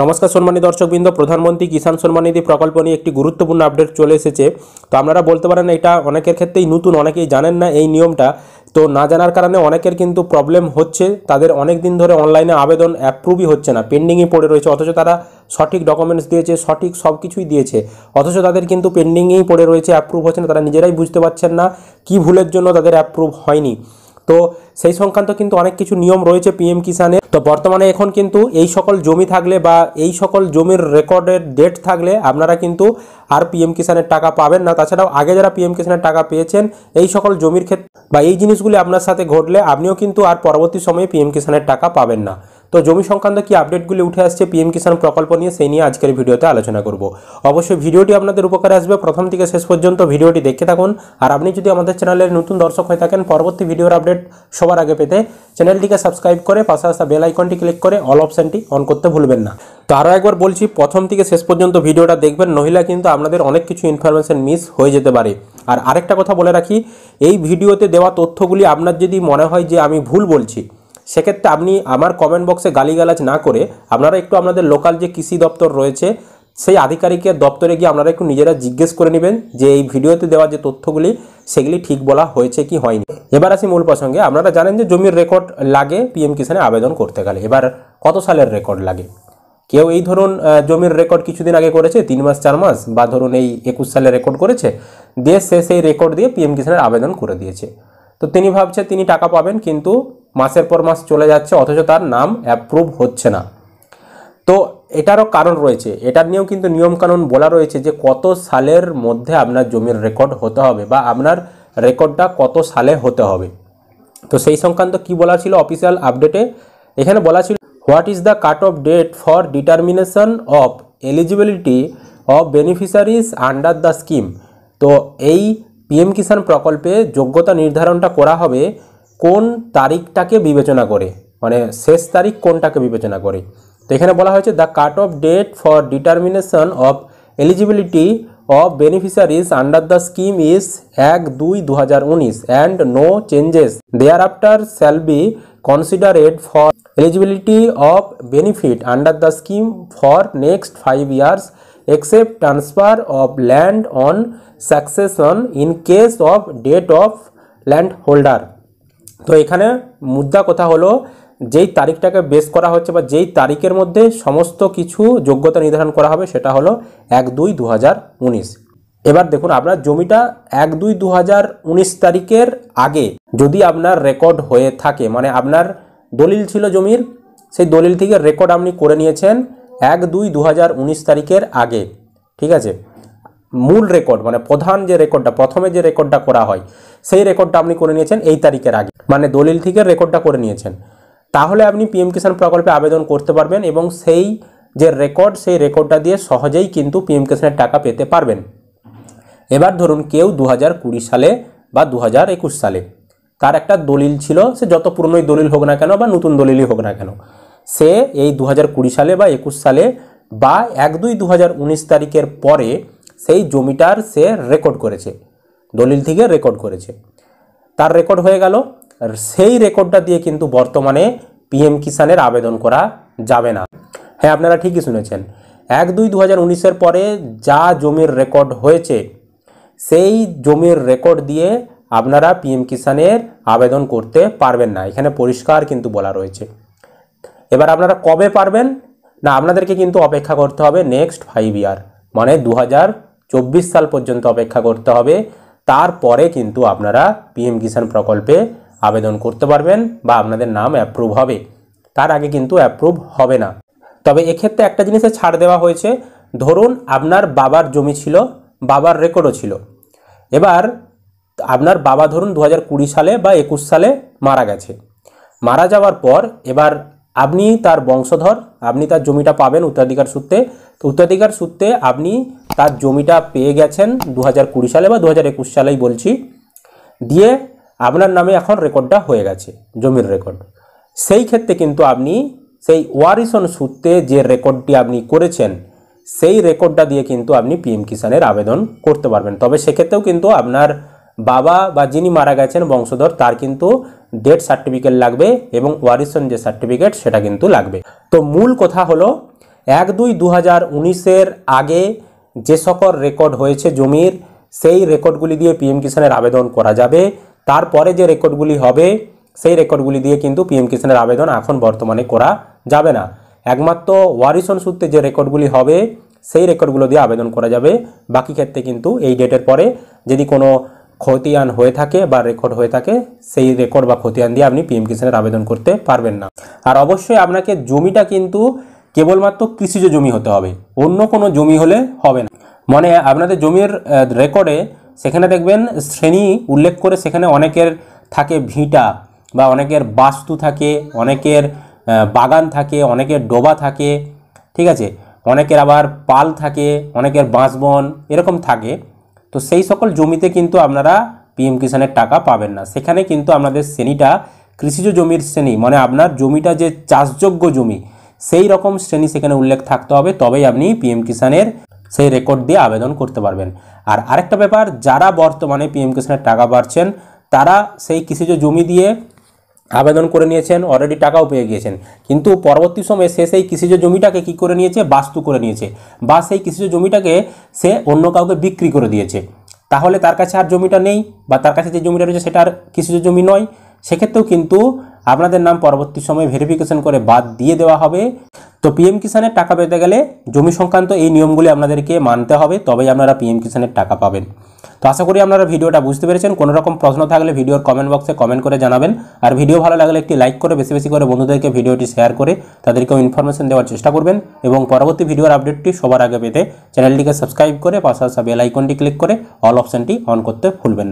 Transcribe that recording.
নমস্কার সম্মানী দর্শকবৃন্দ প্রধানমন্ত্রী কিষাণ সম্মানিধি প্রকল্প নিয়ে একটি গুরুত্বপূর্ণ আপডেট চলে এসেছে তো আপনারা বলতে পারেন এটা অনেকের ক্ষেত্রেই নতুন অনেকেই জানেন না এই নিয়মটা তো না জানার কারণে অনেকের কিন্তু প্রবলেম হচ্ছে তাদের অনেক দিন ধরে অনলাইনে আবেদন অ্যাপ্রুভই হচ্ছে না পেন্ডিংই পড়ে রয়েছে অথচ তারা সঠিক ডকুমেন্টস দিয়েছে সঠিক সব কিছুই দিয়েছে অথচ তাদের কিন্তু পেন্ডিংয়েই পড়ে রয়েছে অ্যাপ্রুভ হচ্ছে না তারা নিজেরাই বুঝতে পারছেন না কি ভুলের জন্য তাদের অ্যাপ্রুভ হয়নি তো সেই সংক্রান্ত কিন্তু অনেক কিছু নিয়ম রয়েছে পিএম কিষানে তো বর্তমানে এখন কিন্তু এই সকল জমি থাকলে বা এই সকল জমির রেকর্ডের ডেট থাকলে আপনারা কিন্তু আর পিএম কিষানের টাকা পাবেন না তাছাড়াও আগে যারা পিএম কিষানের টাকা পেয়েছেন এই সকল জমির ক্ষেত্রে বা এই জিনিসগুলি আপনার সাথে ঘটলে আপনিও কিন্তু আর পরবর্তী সময়ে পিএম কিষানের টাকা পাবেন না তো জমি সংক্রান্ত কি আপডেটগুলি উঠে আসছে পিএম কিষাণ প্রকল্প নিয়ে সেই নিয়ে আজকের ভিডিওতে আলোচনা করব অবশ্যই ভিডিওটি আপনাদের উপকারে আসবে প্রথম থেকে শেষ পর্যন্ত ভিডিওটি দেখে থাকুন আর আপনি যদি আমাদের চ্যানেলের নতুন দর্শক হয়ে থাকেন পরবর্তী ভিডিওর আপডেট সবার আগে পেতে চ্যানেলটিকে সাবস্ক্রাইব করে পাশে আসা বেল আইকনটি ক্লিক করে অল অপশানটি অন করতে ভুলবেন না তো আরও একবার বলছি প্রথম থেকে শেষ পর্যন্ত ভিডিওটা দেখবেন নহিলা কিন্তু আপনাদের অনেক কিছু ইনফরমেশন মিস হয়ে যেতে পারে আর আরেকটা কথা বলে রাখি এই ভিডিওতে দেওয়া তথ্যগুলি আপনার যদি মনে হয় যে আমি ভুল বলছি সেক্ষেত্রে আপনি আমার কমেন্ট বক্সে গালিগালাজ না করে আপনারা একটু আপনাদের লোকাল যে কৃষি দপ্তর রয়েছে সেই আধিকারিকের দপ্তরে গিয়ে আপনারা একটু নিজেরা জিজ্ঞেস করে নেবেন যে এই ভিডিওতে দেওয়া যে তথ্যগুলি সেগুলি ঠিক বলা হয়েছে কি হয়নি এবার আসি মূল প্রসঙ্গে আপনারা জানেন যে জমির রেকর্ড লাগে পিএম কিষানে আবেদন করতে গেলে এবার কত সালের রেকর্ড লাগে কেউ এই ধরুন জমির রেকর্ড কিছুদিন আগে করেছে তিন মাস চার মাস বা ধরুন এই একুশ সালে রেকর্ড করেছে দিয়ে সে সেই রেকর্ড দিয়ে পিএম কিষানের আবেদন করে দিয়েছে তো তিনি ভাবছে তিনি টাকা পাবেন কিন্তু মাসের পর মাস চলে যাচ্ছে অথচ তার নাম অ্যাপ্রুভ হচ্ছে না তো এটারও কারণ রয়েছে এটার নিয়েও কিন্তু নিয়মকানুন বলা রয়েছে যে কত সালের মধ্যে আপনার জমির রেকর্ড হতে হবে বা আপনার রেকর্ডটা কত সালে হতে হবে তো সেই সংক্রান্ত কি বলা ছিল অফিসিয়াল আপডেটে এখানে বলা ছিল what is the cut off date for determination of eligibility of beneficiaries under the scheme তো এই পিএম কিষাণ প্রকল্পে যোগ্যতা নির্ধারণটা করা হবে কোন তারিখটাকে বিবেচনা করে মানে শেষ তারিখ কোনটাকে বিবেচনা করে তো এখানে বলা হয়েছে the cut off date for determination of eligibility of beneficiaries under the scheme is এক দুই দু হাজার উনিশ and no changes thereafter shall be considered for eligibility of benefit under the scheme for next five years transfer of land on on in case of date of land holder তো এখানে মুদ্রা কথা হলো যেই তারিখটাকে base করা হচ্ছে বা যেই তারিখের মধ্যে সমস্ত কিছু যোগ্যতা নির্ধারণ করা হবে সেটা হলো এক দুই দু এবার দেখুন আপনার জমিটা এক দুই দু তারিখের আগে যদি আপনার রেকর্ড হয়ে থাকে মানে আপনার দলিল ছিল জমির সেই দলিল থেকে রেকর্ড আপনি করে নিয়েছেন এক দুই দু তারিখের আগে ঠিক আছে মূল রেকর্ড মানে প্রধান যে রেকর্ডটা প্রথমে যে রেকর্ডটা করা হয় সেই রেকর্ডটা আপনি করে নিয়েছেন এই তারিখের আগে মানে দলিল থেকে রেকর্ডটা করে নিয়েছেন তাহলে আপনি পিএম কিষাণ প্রকল্পে আবেদন করতে পারবেন এবং সেই যে রেকর্ড সেই রেকর্ডটা দিয়ে সহজেই কিন্তু পিএম কিষাণের টাকা পেতে পারবেন এবার ধরুন কেউ দু সালে বা দু সালে তার একটা দলিল ছিল সে যত পুরনোই দলিল হোক না কেন বা নতুন দলিলই হোক না কেন সে এই দু সালে বা একুশ সালে বা এক দুই দু তারিখের পরে সেই জমিটার সে রেকর্ড করেছে দলিল থেকে রেকর্ড করেছে তার রেকর্ড হয়ে গেল সেই রেকর্ডটা দিয়ে কিন্তু বর্তমানে পিএম কিষানের আবেদন করা যাবে না হ্যাঁ আপনারা ঠিকই শুনেছেন এক দুই দু হাজার পরে যা জমির রেকর্ড হয়েছে সেই জমির রেকর্ড দিয়ে আপনারা পিএম কিষানের আবেদন করতে পারবেন না এখানে পরিষ্কার কিন্তু বলা রয়েছে এবার আপনারা কবে পারবেন না আপনাদেরকে কিন্তু অপেক্ষা করতে হবে নেক্সট ফাইভ ইয়ার মানে দু চব্বিশ সাল পর্যন্ত অপেক্ষা করতে হবে তারপরে কিন্তু আপনারা পিএম কিষাণ প্রকল্পে আবেদন করতে পারবেন বা আপনাদের নাম অ্যাপ্রুভ হবে তার আগে কিন্তু অ্যাপ্রুভ হবে না তবে এক্ষেত্রে একটা জিনিসে ছাড় দেওয়া হয়েছে ধরুন আপনার বাবার জমি ছিল বাবার রেকর্ডও ছিল এবার আপনার বাবা ধরুন দু সালে বা একুশ সালে মারা গেছে মারা যাওয়ার পর এবার আপনি তার বংশধর আপনি তার জমিটা পাবেন উত্তরাধিকার সূত্রে তো উত্তরাধিকার সূত্রে আপনি তার জমিটা পেয়ে গেছেন দু হাজার কুড়ি সালে বা দু হাজার একুশ সালেই বলছি দিয়ে আপনার নামে এখন রেকর্ডটা হয়ে গেছে জমির রেকর্ড সেই ক্ষেত্রে কিন্তু আপনি সেই ওয়ারিসন সূত্রে যে রেকর্ডটি আপনি করেছেন সেই রেকর্ডটা দিয়ে কিন্তু আপনি পিএম কিষানের আবেদন করতে পারবেন তবে সেক্ষেত্রেও কিন্তু আপনার বাবা বা যিনি মারা গেছেন বংশধর তার কিন্তু ডেথ সার্টিফিকেট লাগবে এবং ওয়ারিসন যে সার্টিফিকেট সেটা কিন্তু লাগবে তো মূল কথা হলো এক দুই দু হাজার উনিশের আগে যে সকল রেকর্ড হয়েছে জমির সেই রেকর্ডগুলি দিয়ে পিএম কিষানের আবেদন করা যাবে তারপরে যে রেকর্ডগুলি হবে সেই রেকর্ডগুলি দিয়ে কিন্তু পিএম কিষানের আবেদন এখন বর্তমানে করা যাবে না একমাত্র ওয়ারিসন সূত্রে যে রেকর্ডগুলি হবে সেই রেকর্ডগুলো দিয়ে আবেদন করা যাবে বাকি ক্ষেত্রে কিন্তু এই ডেটের পরে যদি কোনো খতিয়ান হয়ে থাকে বা রেকর্ড হয়ে থাকে সেই রেকর্ড বা খতিয়ান দিয়ে আপনি পিএম কিষানের আবেদন করতে পারবেন না আর অবশ্যই আপনাকে জমিটা কিন্তু কেবলমাত্র কৃষিজ জমি হতে হবে অন্য কোনো জমি হলে হবে না মানে আপনাদের জমির রেকর্ডে সেখানে দেখবেন শ্রেণী উল্লেখ করে সেখানে অনেকের থাকে ভিটা বা অনেকের বাস্তু থাকে অনেকের বাগান থাকে অনেকের ডোবা থাকে ঠিক আছে অনেকের আবার পাল থাকে অনেকের বাঁশবন এরকম থাকে তো সেই সকল জমিতে কিন্তু আপনারা পিএম কিষানের টাকা পাবেন না সেখানে কিন্তু আপনাদের শ্রেণীটা কৃষিজ জমির শ্রেণী মানে আপনার জমিটা যে চাষযোগ্য জমি সেই রকম শ্রেণী সেখানে উল্লেখ থাকতে হবে তবেই আপনি পিএম কিষানের সেই রেকর্ড দিয়ে আবেদন করতে পারবেন আর আরেকটা ব্যাপার যারা বর্তমানে পিএম কিষানের টাকা পাচ্ছেন তারা সেই কৃষিজ জমি দিয়ে আবেদন করে নিয়েছেন অলরেডি টাকাও পেয়ে গিয়েছেন কিন্তু পরবর্তী সময়ে সে সেই কৃষিজ জমিটাকে কি করে নিয়েছে বাস্তু করে নিয়েছে বা সেই কৃষিজ জমিটাকে সে অন্য কাউকে বিক্রি করে দিয়েছে তাহলে তার কাছে আর জমিটা নেই বা তার কাছে যে জমিটা রয়েছে সেটা আর কৃষিজ জমি নয় সেক্ষেত্রেও কিন্তু আপনাদের নাম পরবর্তী সময়ে ভেরিফিকেশন করে বাদ দিয়ে দেওয়া হবে তো পিএম কিষানের টাকা পেতে গেলে জমি সংক্রান্ত এই নিয়মগুলি আপনাদেরকে মানতে হবে তবেই আপনারা পিএম কিষানের টাকা পাবেন তো আশা করি আপনারা ভিডিওটা বুঝতে পেরেছেন কোনো রকম প্রশ্ন থাকলে ভিডিওর কমেন্ট বক্সে কমেন্ট করে জানাবেন আর ভিডিও ভালো লাগলে একটি লাইক করে বেশি বেশি করে বন্ধুদেরকে ভিডিওটি শেয়ার করে তাদেরকেও ইনফরমেশন দেওয়ার চেষ্টা করবেন এবং পরবর্তী ভিডিওর আপডেটটি সবার আগে পেতে চ্যানেলটিকে সাবস্ক্রাইব করে পাশাপাশি বেল আইকনটি ক্লিক করে অল অপশানটি অন করতে ভুলবেন না